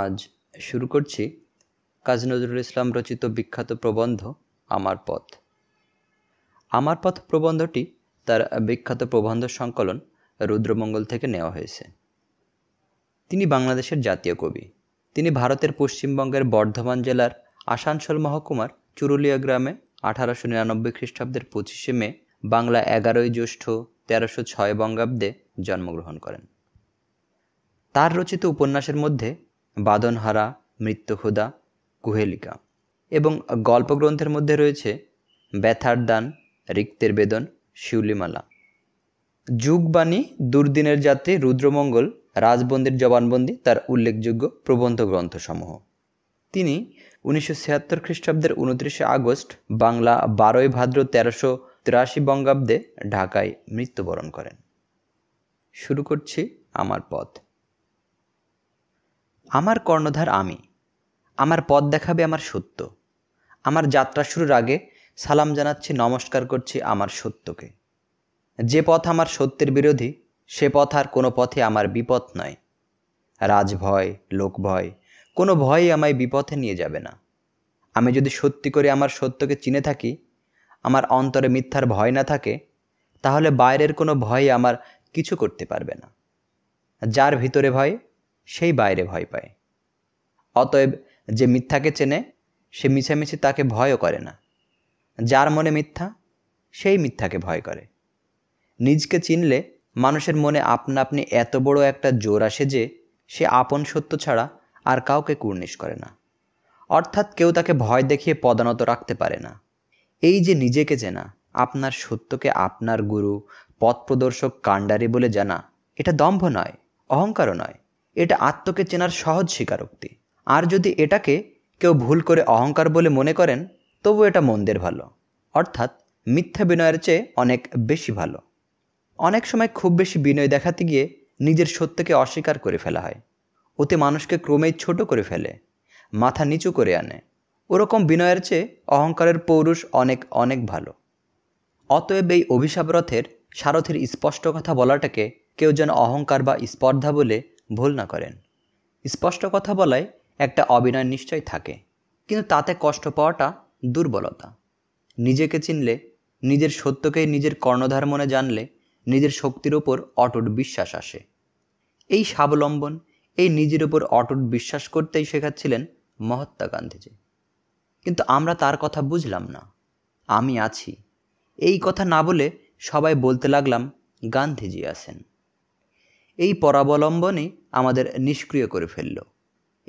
আজ শুরু করছি কাজী নজরুল ইসলাম রচিত বিখ্যাত প্রবন্ধ আমার পথ আমার পথ প্রবন্ধটি তার বিখ্যাত প্রবন্ধ সংকলন রুদ্রমঙ্গল থেকে নেওয়া হয়েছে তিনি বাংলাদেশের জাতীয় কবি তিনি ভারতের পশ্চিমবঙ্গের বর্ধমান জেলার আসানসোল মহকুমার চুরুলিয়া গ্রামে আঠারোশো নিরানব্বই খ্রিস্টাব্দের পঁচিশে মে বাংলা এগারোই জ্যৈষ্ঠ তেরোশো ছয় বঙ্গাব্দে জন্মগ্রহণ করেন তার রচিত উপন্যাসের মধ্যে বাদনহারা মৃত্যুহুদা কুহেলিকা এবং গল্পগ্রন্থের মধ্যে রয়েছে ব্যথার দান রিক্তের বেদন শিউলিমালা যুগবাণী দুর্দিনের জাতি রুদ্রমঙ্গল রাজবন্দির জবানবন্দি তার উল্লেখযোগ্য প্রবন্ধ গ্রন্থসমূহ তিনি উনিশশো ছিয়াত্তর খ্রিস্টাব্দের উনত্রিশে আগস্ট বাংলা বারোই ভাদ্র তেরোশো তিরাশি বঙ্গাব্দে ঢাকায় মৃত্যুবরণ করেন শুরু করছি আমার পথ আমার কর্ণধার আমি আমার পথ দেখাবে আমার সত্য আমার যাত্রা শুরুর আগে সালাম জানাচ্ছি নমস্কার করছি আমার সত্যকে যে পথ আমার সত্যের বিরোধী সে পথ আর কোনো পথে আমার বিপদ নয় রাজভয় লোকভয় কোনো ভয়ই আমায় বিপথে নিয়ে যাবে না আমি যদি সত্যি করে আমার সত্যকে চিনে থাকি আমার অন্তরে মিথ্যার ভয় না থাকে তাহলে বাইরের কোনো ভয় আমার কিছু করতে পারবে না যার ভিতরে ভয় সেই বাইরে ভয় পায় অতএব যে মিথ্যাকে চেনে সে মিছামিছি তাকে ভয়ও করে না যার মনে মিথ্যা সেই মিথ্যাকে ভয় করে নিজকে চিনলে মানুষের মনে আপনা আপনি এত বড় একটা জোর আসে যে সে আপন সত্য ছাড়া আর কাউকে কুর্নিশ করে না অর্থাৎ কেউ তাকে ভয় দেখিয়ে পদানত রাখতে পারে না এই যে নিজেকে চেনা আপনার সত্যকে আপনার গুরু পথ প্রদর্শক কাণ্ডারি বলে জানা এটা দম্ভ নয় অহংকারও নয় এটা আত্মকে চেনার সহজ স্বীকারোক্তি আর যদি এটাকে কেউ ভুল করে অহংকার বলে মনে করেন তবু এটা মন্দের ভালো অর্থাৎ মিথ্যা বিনয়ের চেয়ে অনেক বেশি ভালো অনেক সময় খুব বেশি বিনয় দেখাতে গিয়ে নিজের সত্যকে অস্বীকার করে ফেলা হয় ওতে মানুষকে ক্রমেই ছোট করে ফেলে মাথা নিচু করে আনে ওরকম বিনয়ের চেয়ে অহংকারের পৌরুষ অনেক অনেক ভালো অতএব এই অভিশাপ রথের সারথের স্পষ্ট কথা বলাটাকে কেউ যেন অহংকার বা স্পর্ধা বলে ভুল না করেন স্পষ্ট কথা বলায় একটা অবিনয় নিশ্চয় থাকে কিন্তু তাতে কষ্ট পাওয়াটা দুর্বলতা নিজেকে চিনলে নিজের সত্যকে নিজের কর্ণধার মনে জানলে নিজের শক্তির ওপর অটুট বিশ্বাস আসে এই স্বাবলম্বন এই নিজের ওপর অটুট বিশ্বাস করতেই শেখাচ্ছিলেন মহাত্মা গান্ধীজি কিন্তু আমরা তার কথা বুঝলাম না আমি আছি এই কথা না বলে সবাই বলতে লাগলাম গান্ধীজি আছেন এই পরাবলম্বনই আমাদের নিষ্ক্রিয় করে ফেলল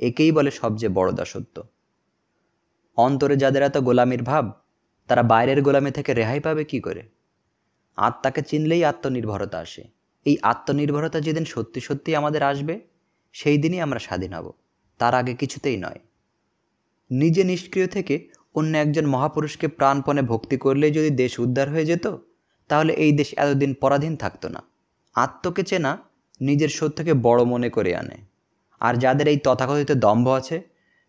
একেই বলে সবচেয়ে বড় দাসত্ব অন্তরে যাদের এত গোলামির ভাব তারা বাইরের গোলামি থেকে রেহাই পাবে কি করে আত্মাকে চিনলেই আত্মনির্ভরতা আসে এই আত্মনির্ভরতা যেদিন সত্যি সত্যি আমাদের আসবে সেই দিনই আমরা স্বাধীন হব তার আগে কিছুতেই নয় নিজে নিষ্ক্রিয় থেকে অন্য একজন মহাপুরুষকে প্রাণপণে ভক্তি করলে যদি দেশ উদ্ধার হয়ে যেত তাহলে এই দেশ এতদিন পরাধীন থাকতো না আত্মকে চেনা নিজের সত্যকে বড় মনে করে আনে আর যাদের এই তথাকথিত দম্ভ আছে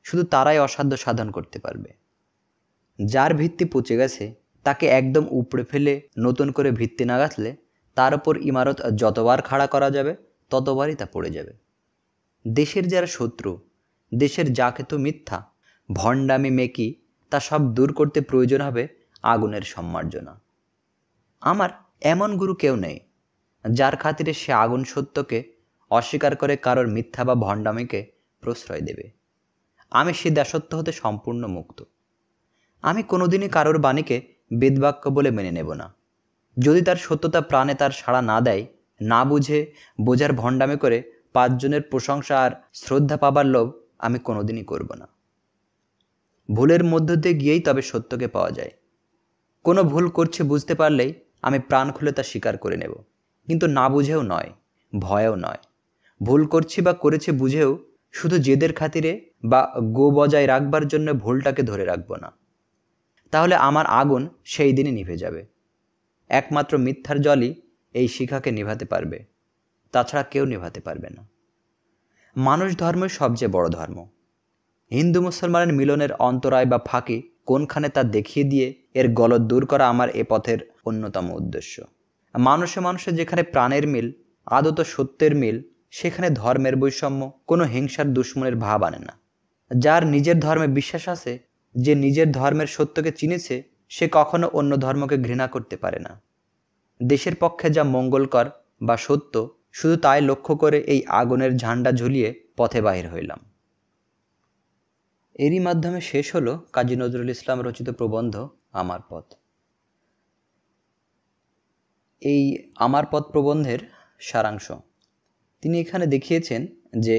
শুধু তারাই অসাধ্য সাধন করতে পারবে যার ভিত্তি পচে গেছে তাকে একদম উপড়ে ফেলে নতুন করে ভিত্তি না গাঁথলে তার উপর ইমারত যতবার খাড়া করা যাবে ততবারই তা পড়ে যাবে দেশের যারা শত্রু দেশের যা তো মিথ্যা ভণ্ডামি মেকি তা সব দূর করতে প্রয়োজন হবে আগুনের সম্মার্জনা আমার এমন গুরু কেউ নেই যার খাতিরে সে আগুন সত্যকে অস্বীকার করে কারোর মিথ্যা বা ভণ্ডামিকে প্রশ্রয় দেবে আমি সে দাসত্ব হতে সম্পূর্ণ মুক্ত আমি কোনোদিনই কারোর বাণীকে বেদবাক্য বলে মেনে নেব না যদি তার সত্যতা প্রাণে তার সাড়া না দেয় না বুঝে বোঝার ভণ্ডামি করে পাঁচজনের প্রশংসা আর শ্রদ্ধা পাবার লোভ আমি কোনোদিনই করব না ভুলের মধ্য দিয়ে গিয়েই তবে সত্যকে পাওয়া যায় কোনো ভুল করছে বুঝতে পারলেই আমি প্রাণ খুলে তা স্বীকার করে নেব কিন্তু না বুঝেও নয় ভয়েও নয় ভুল করছি বা করেছে বুঝেও শুধু জেদের খাতিরে বা গো বজায় রাখবার জন্য ভুলটাকে ধরে রাখবো না তাহলে আমার আগুন সেই দিনই নিভে যাবে একমাত্র মিথ্যার জলই এই শিখাকে নিভাতে পারবে তাছাড়া কেউ নিভাতে পারবে না মানুষ ধর্মই সবচেয়ে বড় ধর্ম হিন্দু মুসলমানের মিলনের অন্তরায় বা ফাঁকি কোনখানে তা দেখিয়ে দিয়ে এর গলত দূর করা আমার এ পথের অন্যতম উদ্দেশ্য মানুষে মানুষে যেখানে প্রাণের মিল আদত সত্যের মিল সেখানে ধর্মের বৈষম্য কোনো হিংসার দুশ্মনের ভাব আনে না যার নিজের ধর্মে বিশ্বাস আছে যে নিজের ধর্মের সত্যকে চিনেছে সে কখনো অন্য ধর্মকে ঘৃণা করতে পারে না দেশের পক্ষে যা মঙ্গলকর বা সত্য শুধু তাই লক্ষ্য করে এই আগুনের ঝান্ডা ঝুলিয়ে পথে বাহির হইলাম এরই মাধ্যমে শেষ হলো কাজী নজরুল ইসলাম রচিত প্রবন্ধ আমার পথ এই আমার পথ প্রবন্ধের সারাংশ তিনি এখানে দেখিয়েছেন যে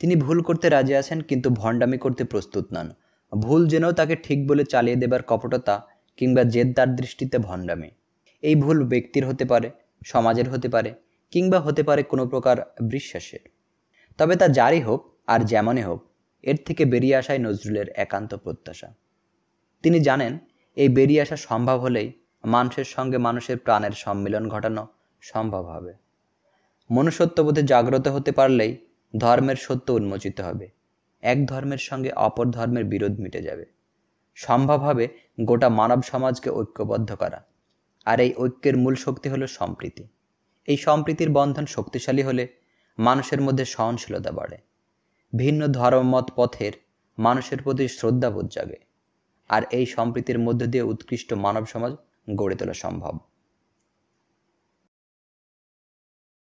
তিনি ভুল করতে রাজি আছেন কিন্তু ভণ্ডামি করতে প্রস্তুত নন ভুল যেনও তাকে ঠিক বলে চালিয়ে দেবার কপটতা কিংবা জেদ্দার দৃষ্টিতে ভণ্ডামি এই ভুল ব্যক্তির হতে পারে সমাজের হতে পারে কিংবা হতে পারে কোনো প্রকার বিশ্বাসের তবে তা যারই হোক আর যেমনই হোক এর থেকে বেরিয়ে আসাই নজরুলের একান্ত প্রত্যাশা তিনি জানেন এই বেরিয়ে আসা সম্ভব হলেই মানুষের সঙ্গে মানুষের প্রাণের সম্মিলন ঘটানো সম্ভব হবে মনুষ্যত্ববোধে জাগ্রত হতে পারলেই ধর্মের সত্য উন্মোচিত হবে এক ধর্মের সঙ্গে অপর ধর্মের বিরোধ মিটে যাবে সম্ভব হবে গোটা মানব সমাজকে ঐক্যবদ্ধ করা আর এই ঐক্যের মূল শক্তি হলো সম্প্রীতি এই সম্প্রীতির বন্ধন শক্তিশালী হলে মানুষের মধ্যে সহনশীলতা বাড়ে ভিন্ন ধর্মমত পথের মানুষের প্রতি শ্রদ্ধাবোধ জাগে আর এই সম্প্রীতির মধ্য দিয়ে উৎকৃষ্ট মানব সমাজ গড়ে তোলা সম্ভব